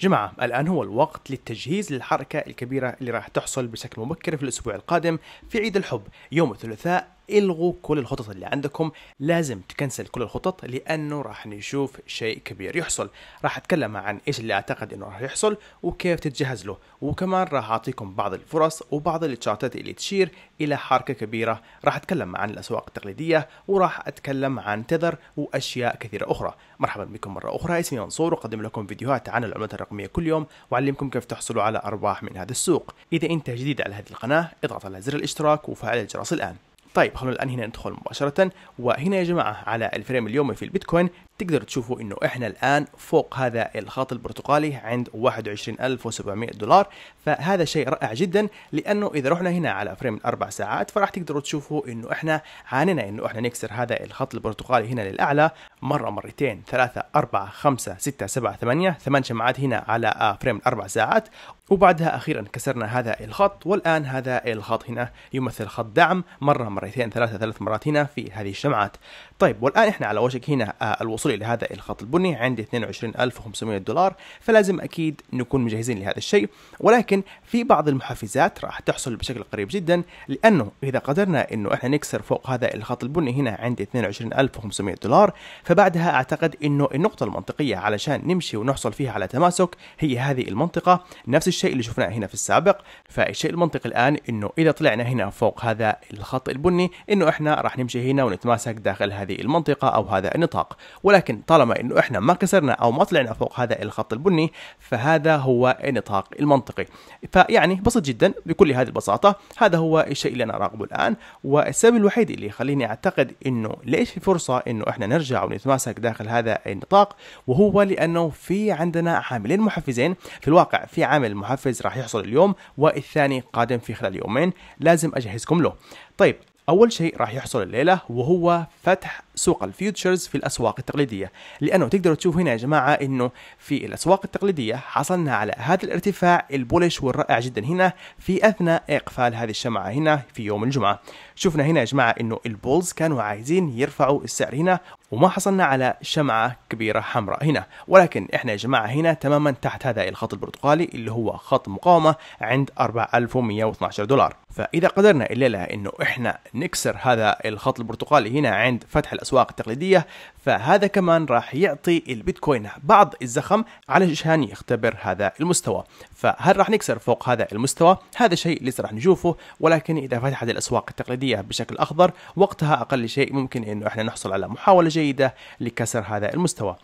جماعة الآن هو الوقت للتجهيز للحركة الكبيرة اللي راح تحصل بشكل مبكر في الأسبوع القادم في عيد الحب يوم الثلاثاء الغوا كل الخطط اللي عندكم لازم تكنسل كل الخطط لانه راح نشوف شيء كبير يحصل راح اتكلم عن ايش اللي اعتقد انه راح يحصل وكيف تتجهز له وكمان راح اعطيكم بعض الفرص وبعض التشارتات اللي تشير الى حركه كبيره راح اتكلم عن الاسواق التقليديه وراح اتكلم عن تذر واشياء كثيره اخرى مرحبا بكم مره اخرى اسمي منصور واقدم لكم فيديوهات عن العملات الرقميه كل يوم واعلمكم كيف تحصلوا على ارباح من هذا السوق اذا انت جديد على هذه القناه اضغط على زر الاشتراك وفعل الجرس الان طيب خلونا الآن هنا ندخل مباشرة وهنا يا جماعة على الفريم اليومي في البيتكوين تقدر تشوفوا انه احنا الان فوق هذا الخط البرتقالي عند 21700 دولار فهذا شيء رائع جدا لانه اذا رحنا هنا على فريم اربع ساعات فراح تقدروا تشوفوا انه احنا عانينا انه احنا نكسر هذا الخط البرتقالي هنا للاعلى مره مرتين ثلاثه اربعه خمسه سته سبعه ثمانيه ثمان شمعات هنا على فريم اربع ساعات وبعدها اخيرا كسرنا هذا الخط والان هذا الخط هنا يمثل خط دعم مره مرتين ثلاثه ثلاث مرات هنا في هذه الشمعات طيب والان احنا على وشك هنا آه، الوصول للوصول الى هذا الخط البني عندي 22500 دولار فلازم اكيد نكون مجهزين لهذا الشيء ولكن في بعض المحفزات راح تحصل بشكل قريب جدا لانه اذا قدرنا انه احنا نكسر فوق هذا الخط البني هنا عندي 22500 دولار فبعدها اعتقد انه النقطه المنطقيه علشان نمشي ونحصل فيها على تماسك هي هذه المنطقه نفس الشيء اللي شفناه هنا في السابق فالشيء المنطقي الان انه اذا طلعنا هنا فوق هذا الخط البني انه احنا راح نمشي هنا ونتماسك داخل هذه المنطقه او هذا النطاق ولكن ولكن طالما انه احنا ما كسرنا او ما طلعنا فوق هذا الخط البني فهذا هو النطاق المنطقي فيعني بسيط جدا بكل هذه البساطه هذا هو الشيء اللي انا راقبه الان والسبب الوحيد اللي يخليني اعتقد انه ليش في فرصه انه احنا نرجع ونتماسك داخل هذا النطاق وهو لانه في عندنا عاملين محفزين في الواقع في عامل محفز راح يحصل اليوم والثاني قادم في خلال يومين لازم اجهزكم له طيب أول شيء راح يحصل الليلة وهو فتح سوق الفيوتشرز في الاسواق التقليديه لانه تقدروا تشوفوا هنا يا جماعه انه في الاسواق التقليديه حصلنا على هذا الارتفاع البولش والرائع جدا هنا في اثناء اقفال هذه الشمعه هنا في يوم الجمعه شفنا هنا يا جماعه انه البولز كانوا عايزين يرفعوا السعر هنا وما حصلنا على شمعة كبيرة حمراء هنا ولكن احنا يا جماعة هنا تماما تحت هذا الخط البرتقالي اللي هو خط مقاومة عند 4112 دولار فإذا قدرنا الليلة انه احنا نكسر هذا الخط البرتقالي هنا عند فتح الأسواق الأسواق التقليدية فهذا كمان راح يعطي البيتكوين بعض الزخم علشان يختبر هذا المستوى فهل راح نكسر فوق هذا المستوى هذا شيء لسه راح نشوفه ولكن إذا فتحت الأسواق التقليدية بشكل أخضر وقتها أقل شيء ممكن إنه إحنا نحصل على محاولة جيدة لكسر هذا المستوى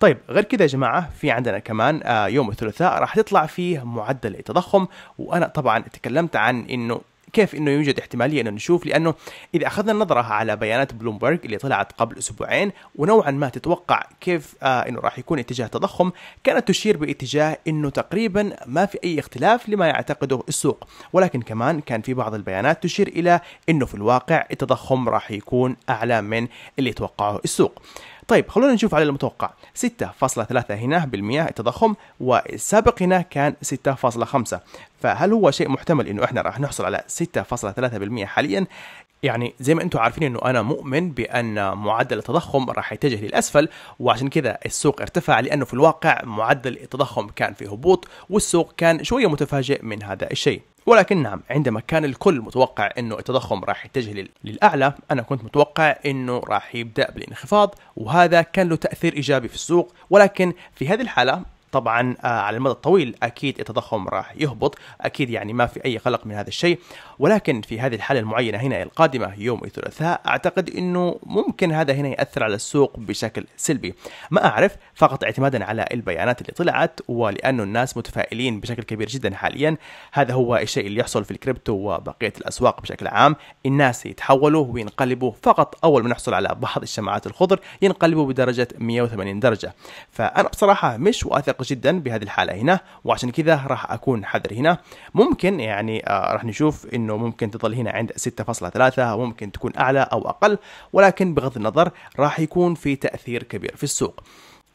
طيب غير كذا يا جماعة في عندنا كمان آه، يوم الثلاثاء راح تطلع فيه معدل التضخم وأنا طبعا تكلمت عن إنه كيف انه يوجد احتماليه انه نشوف لانه اذا اخذنا نظره على بيانات بلومبرج اللي طلعت قبل اسبوعين ونوعا ما تتوقع كيف آه انه راح يكون اتجاه التضخم كانت تشير باتجاه انه تقريبا ما في اي اختلاف لما يعتقده السوق ولكن كمان كان في بعض البيانات تشير الى انه في الواقع التضخم راح يكون اعلى من اللي توقعه السوق طيب خلونا نشوف على المتوقع 6.3 هنا بالمئة التضخم والسابق هنا كان 6.5 فهل هو شيء محتمل انه احنا راح نحصل على 6.3% حاليا يعني زي ما انتم عارفين انه انا مؤمن بان معدل التضخم راح يتجه للاسفل وعشان كذا السوق ارتفع لانه في الواقع معدل التضخم كان في هبوط والسوق كان شويه متفاجئ من هذا الشيء ولكن نعم عندما كان الكل متوقع انه التضخم راح يتجه للاعلى انا كنت متوقع انه راح يبدا بالانخفاض وهذا كان له تاثير ايجابي في السوق ولكن في هذه الحاله طبعا آه، على المدى الطويل اكيد التضخم راح يهبط اكيد يعني ما في اي قلق من هذا الشيء ولكن في هذه الحاله المعينه هنا القادمه يوم الثلاثاء اعتقد انه ممكن هذا هنا ياثر على السوق بشكل سلبي ما اعرف فقط اعتمادا على البيانات اللي طلعت ولانه الناس متفائلين بشكل كبير جدا حاليا هذا هو الشيء اللي يحصل في الكريبتو وبقيه الاسواق بشكل عام الناس يتحولوا وينقلبوا فقط اول ما نحصل على بعض الشماعات الخضر ينقلبوا بدرجه 180 درجه فانا بصراحه مش واثق متعلقه جدا بهذه الحاله هنا وعشان كذا راح اكون حذر هنا ممكن يعني آه، راح نشوف انه ممكن تظل هنا عند 6.3 وممكن تكون اعلى او اقل ولكن بغض النظر راح يكون في تاثير كبير في السوق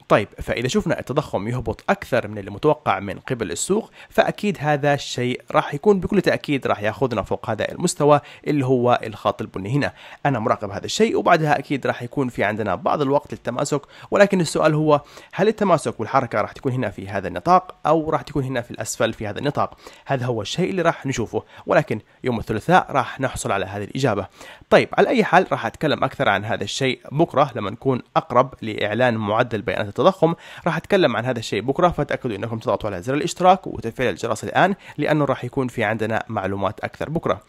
طيب فإذا شفنا التضخم يهبط أكثر من المتوقع من قبل السوق فأكيد هذا الشيء راح يكون بكل تأكيد راح ياخذنا فوق هذا المستوى اللي هو الخط البني هنا أنا مراقب هذا الشيء وبعدها أكيد راح يكون في عندنا بعض الوقت للتماسك ولكن السؤال هو هل التماسك والحركة راح تكون هنا في هذا النطاق أو راح تكون هنا في الأسفل في هذا النطاق هذا هو الشيء اللي راح نشوفه ولكن يوم الثلاثاء راح نحصل على هذه الإجابة طيب على أي حال راح أتكلم أكثر عن هذا الشيء بكرة لما نكون أقرب لإعلان معدل بيانات التضخم راح اتكلم عن هذا الشيء بكره فتاكدوا انكم تضغطوا على زر الاشتراك وتفعيل الجرس الان لانه راح يكون في عندنا معلومات اكثر بكره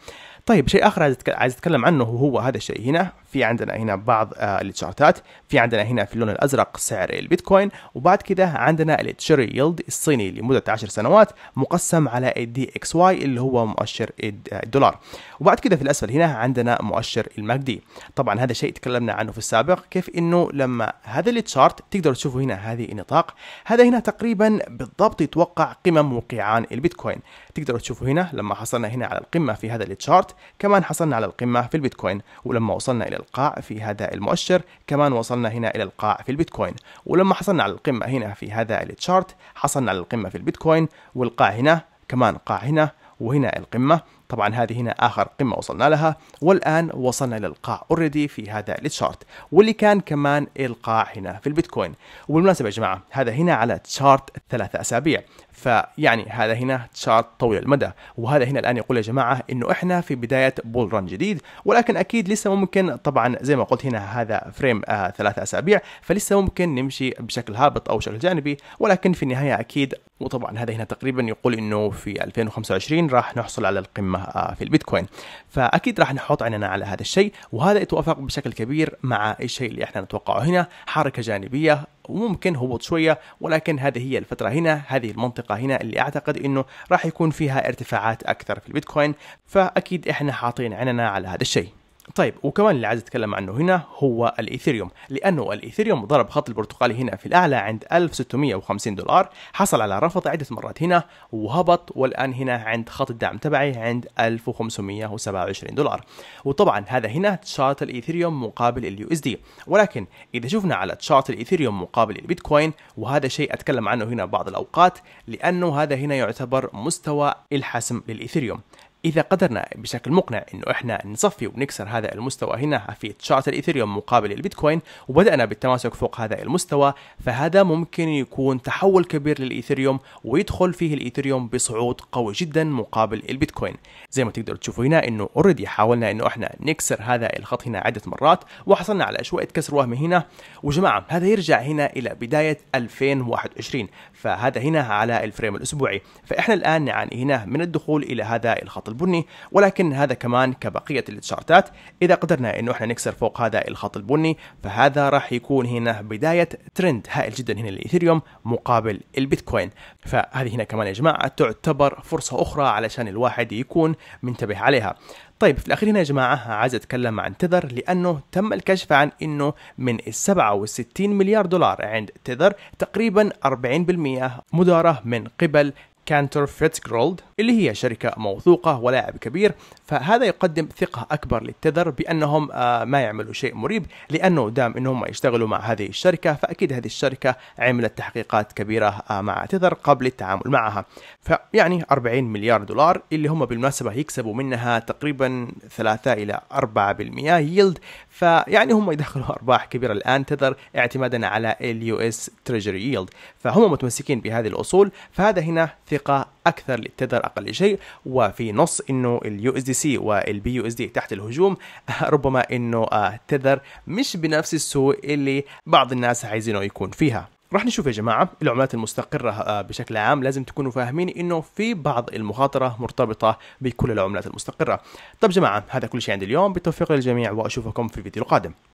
طيب شيء اخر عايز اتكلم عنه وهو هذا الشيء هنا في عندنا هنا بعض آه، التشارتات في عندنا هنا في اللون الازرق سعر البيتكوين وبعد كده عندنا التشيري يلد الصيني لمده 10 سنوات مقسم على الدي اكس واي اللي هو مؤشر آه، الدولار وبعد كده في الاسفل هنا عندنا مؤشر المجدي دي طبعا هذا شيء تكلمنا عنه في السابق كيف انه لما هذا التشارت تقدر تشوفوا هنا هذه النطاق هذا هنا تقريبا بالضبط يتوقع قمم وقيعان البيتكوين تقدروا تشوفوا هنا لما حصلنا هنا على القمه في هذا التشارت كمان حصلنا على القمة في البيتكوين ولما وصلنا إلى القاع في هذا المؤشر كمان وصلنا هنا إلى القاع في البيتكوين ولما حصلنا على القمة هنا في هذا التشارت حصلنا على القمة في البيتكوين والقاع هنا كمان قاع هنا وهنا القمة طبعا هذه هنا اخر قمه وصلنا لها والان وصلنا للقاع اوريدي في هذا التشارت واللي كان كمان القاع هنا في البيتكوين وبالمناسبه يا جماعه هذا هنا على تشارت ثلاثة اسابيع فيعني هذا هنا تشارت طويل المدى وهذا هنا الان يقول يا جماعه انه احنا في بدايه بول ران جديد ولكن اكيد لسه ممكن طبعا زي ما قلت هنا هذا فريم آه ثلاثة اسابيع فلسه ممكن نمشي بشكل هابط او بشكل جانبي ولكن في النهايه اكيد وطبعا هذا هنا تقريبا يقول انه في 2025 راح نحصل على القمه العامة آه، في البيتكوين فأكيد راح نحط عيننا على هذا الشيء وهذا يتوافق بشكل كبير مع الشيء اللي احنا نتوقعه هنا حركة جانبية وممكن هبوط شوية ولكن هذه هي الفترة هنا هذه المنطقة هنا اللي أعتقد أنه راح يكون فيها ارتفاعات أكثر في البيتكوين فأكيد إحنا حاطين عيننا على هذا الشيء طيب وكمان اللي عايز اتكلم عنه هنا هو الايثيريوم لانه الايثيريوم ضرب خط البرتقالي هنا في الاعلى عند 1650 دولار حصل على رفض عده مرات هنا وهبط والان هنا عند خط الدعم تبعي عند 1527 دولار وطبعا هذا هنا تشارت الايثيريوم مقابل اليو اس دي ولكن اذا شفنا على تشارت الايثيريوم مقابل البيتكوين وهذا شيء اتكلم عنه هنا بعض الاوقات لانه هذا هنا يعتبر مستوى الحسم للايثيريوم إذا قدرنا بشكل مقنع إنه إحنا نصفي ونكسر هذا المستوى هنا في تشارت الإيثيريوم مقابل البيتكوين وبدأنا بالتماسك فوق هذا المستوى فهذا ممكن يكون تحول كبير للإيثيريوم ويدخل فيه الإيثيريوم بصعود قوي جدا مقابل البيتكوين زي ما تقدروا تشوفوا هنا إنه أوريدي حاولنا إنه إحنا نكسر هذا الخط هنا عدة مرات وحصلنا على شوية كسر وهمي هنا وجماعة هذا يرجع هنا إلى بداية 2021 فهذا هنا على الفريم الأسبوعي فإحنا الآن نعاني هنا من الدخول إلى هذا الخط البني ولكن هذا كمان كبقية التشارتات إذا قدرنا أنه إحنا نكسر فوق هذا الخط البني فهذا راح يكون هنا بداية ترند هائل جدا هنا للإيثيريوم مقابل البيتكوين فهذه هنا كمان يا جماعة تعتبر فرصة أخرى علشان الواحد يكون منتبه عليها طيب في الأخير هنا يا جماعة عايز أتكلم عن تذر لأنه تم الكشف عن أنه من ال 67 مليار دولار عند تذر تقريبا 40% مدارة من قبل كانتر فيتسجرولد اللي هي شركة موثوقة ولاعب كبير فهذا يقدم ثقة أكبر للتذر بأنهم آه، ما يعملوا شيء مريب لأنه دام أنهم يشتغلوا مع هذه الشركة فأكيد هذه الشركة عملت تحقيقات كبيرة آه، مع تذر قبل التعامل معها فيعني 40 مليار دولار اللي هم بالمناسبة يكسبوا منها تقريبا 3 إلى 4% يلد فيعني هم يدخلوا أرباح كبيرة الآن تذر اعتمادا على اليو اس تريجري يلد فهم متمسكين بهذه الأصول فهذا هنا ثقة ثقه اكثر للتذر اقل شيء وفي نص انه اليو اس دي سي والبي يو اس دي تحت الهجوم ربما انه آه، تذر مش بنفس السوق اللي بعض الناس عايزينه يكون فيها راح نشوف يا جماعة العملات المستقرة آه، بشكل عام لازم تكونوا فاهمين انه في بعض المخاطرة مرتبطة بكل العملات المستقرة طب جماعة هذا كل شيء عند اليوم بالتوفيق للجميع واشوفكم في الفيديو القادم